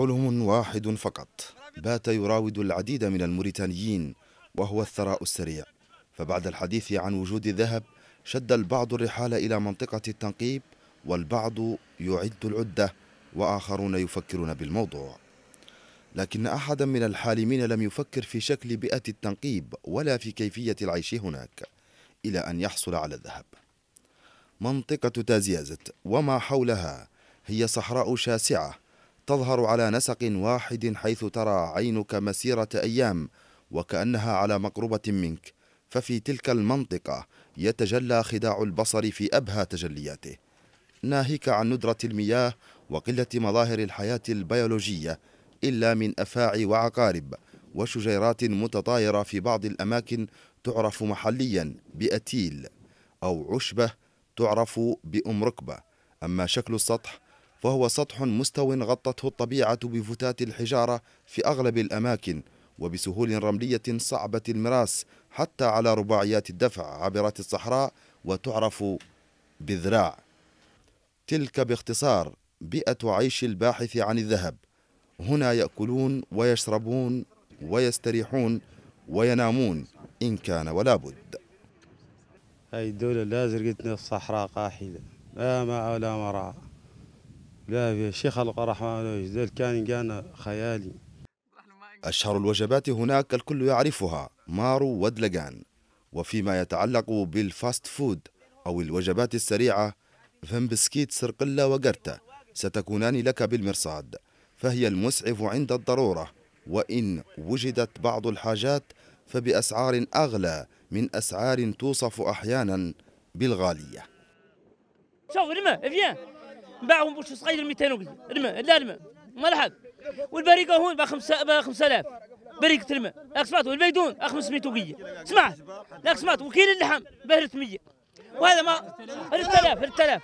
حلم واحد فقط بات يراود العديد من الموريتانيين وهو الثراء السريع فبعد الحديث عن وجود الذهب شد البعض الرحال إلى منطقة التنقيب والبعض يعد العدة وآخرون يفكرون بالموضوع لكن أحدا من الحالمين لم يفكر في شكل بيئة التنقيب ولا في كيفية العيش هناك إلى أن يحصل على الذهب منطقة تازيازت وما حولها هي صحراء شاسعة تظهر على نسق واحد حيث ترى عينك مسيرة أيام وكأنها على مقربة منك ففي تلك المنطقة يتجلى خداع البصر في أبهى تجلياته ناهيك عن ندرة المياه وقلة مظاهر الحياة البيولوجية إلا من أفاعي وعقارب وشجيرات متطايرة في بعض الأماكن تعرف محليا بأتيل أو عشبة تعرف بأم ركبة أما شكل السطح فهو سطح مستو غطته الطبيعة بفتات الحجارة في أغلب الأماكن وبسهول رملية صعبة المراس حتى على رباعيات الدفع عبرات الصحراء وتعرف بذراع تلك باختصار بيئة عيش الباحث عن الذهب هنا يأكلون ويشربون ويستريحون وينامون إن كان ولا بد هاي الدولة لا زرقتنا الصحراء قاحلة لا ماء ولا مراء لا يا شيخ الله رحمه الله كان كان خيالي أشهر الوجبات هناك الكل يعرفها مارو ودلقان وفيما يتعلق بالفاست فود أو الوجبات السريعة فمبسكيت سرقلة وقرتة ستكونان لك بالمرصاد فهي المسعف عند الضرورة وإن وجدت بعض الحاجات فبأسعار أغلى من أسعار توصف أحيانا بالغالية باعهم بوش صغير 200 وكذا الماء لا الماء ملحق والبريقه هون ب 5000 بريقه الماء لك سمعت والبيدون 500 وكية سمعت لك سمعت وكيل اللحم ب 300 وهذا ما 3000 3000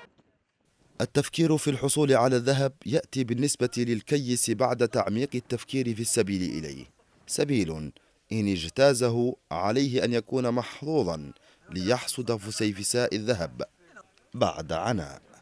التفكير في الحصول على الذهب يأتي بالنسبة للكيس بعد تعميق التفكير في السبيل إليه سبيل إن اجتازه عليه أن يكون محظوظا ليحصد فسيفساء الذهب بعد عناء